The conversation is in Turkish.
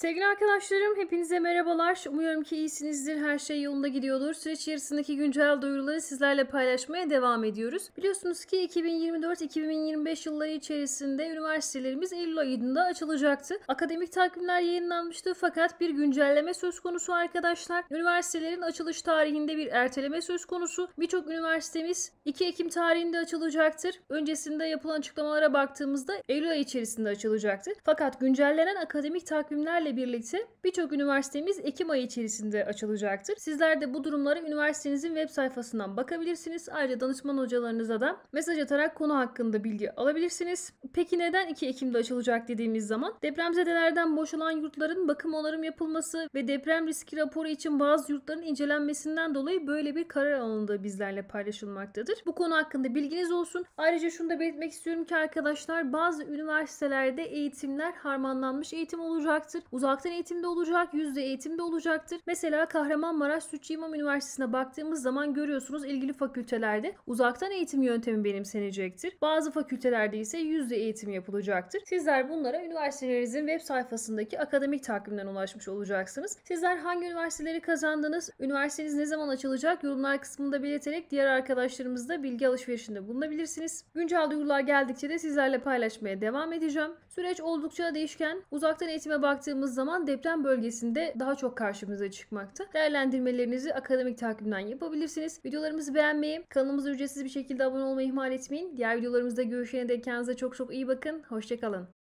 Sevgili arkadaşlarım hepinize merhabalar. Umuyorum ki iyisinizdir. Her şey yolunda gidiyordur. Süreç yarısındaki güncel duyuruları sizlerle paylaşmaya devam ediyoruz. Biliyorsunuz ki 2024-2025 yılları içerisinde üniversitelerimiz Eylül ayında açılacaktı. Akademik takvimler yayınlanmıştı fakat bir güncelleme söz konusu arkadaşlar. Üniversitelerin açılış tarihinde bir erteleme söz konusu. Birçok üniversitemiz 2 Ekim tarihinde açılacaktır. Öncesinde yapılan açıklamalara baktığımızda Eylül ayı içerisinde açılacaktı. Fakat güncellenen akademik takvimlerle ile birlikte birçok üniversitemiz Ekim ayı içerisinde açılacaktır. Sizler de bu durumlara üniversitenizin web sayfasından bakabilirsiniz. Ayrıca danışman hocalarınıza da mesaj atarak konu hakkında bilgi alabilirsiniz. Peki neden 2 Ekim'de açılacak dediğimiz zaman depremzedelerden boşalan yurtların bakım onarım yapılması ve deprem riski raporu için bazı yurtların incelenmesinden dolayı böyle bir karar alındığı bizlerle paylaşılmaktadır. Bu konu hakkında bilginiz olsun. Ayrıca şunu da belirtmek istiyorum ki arkadaşlar bazı üniversitelerde eğitimler harmanlanmış eğitim olacaktır uzaktan eğitimde olacak, yüzde eğitimde olacaktır. Mesela Kahramanmaraş Sütçü İmam Üniversitesi'ne baktığımız zaman görüyorsunuz ilgili fakültelerde uzaktan eğitim yöntemi benimsenecektir. Bazı fakültelerde ise yüzde eğitim yapılacaktır. Sizler bunlara üniversitelerinizin web sayfasındaki akademik takvimden ulaşmış olacaksınız. Sizler hangi üniversiteleri kazandınız, üniversiteniz ne zaman açılacak yorumlar kısmında belirterek diğer arkadaşlarımızla bilgi alışverişinde bulunabilirsiniz. Güncel duyurular geldikçe de sizlerle paylaşmaya devam edeceğim. Süreç oldukça değişken. Uzaktan eğitime baktığımız baktığımız zaman deprem bölgesinde daha çok karşımıza çıkmakta. Değerlendirmelerinizi akademik takvimden yapabilirsiniz. Videolarımızı beğenmeyi, kanalımıza ücretsiz bir şekilde abone olmayı ihmal etmeyin. Diğer videolarımızda görüşene dek kendinize çok çok iyi bakın. Hoşçakalın.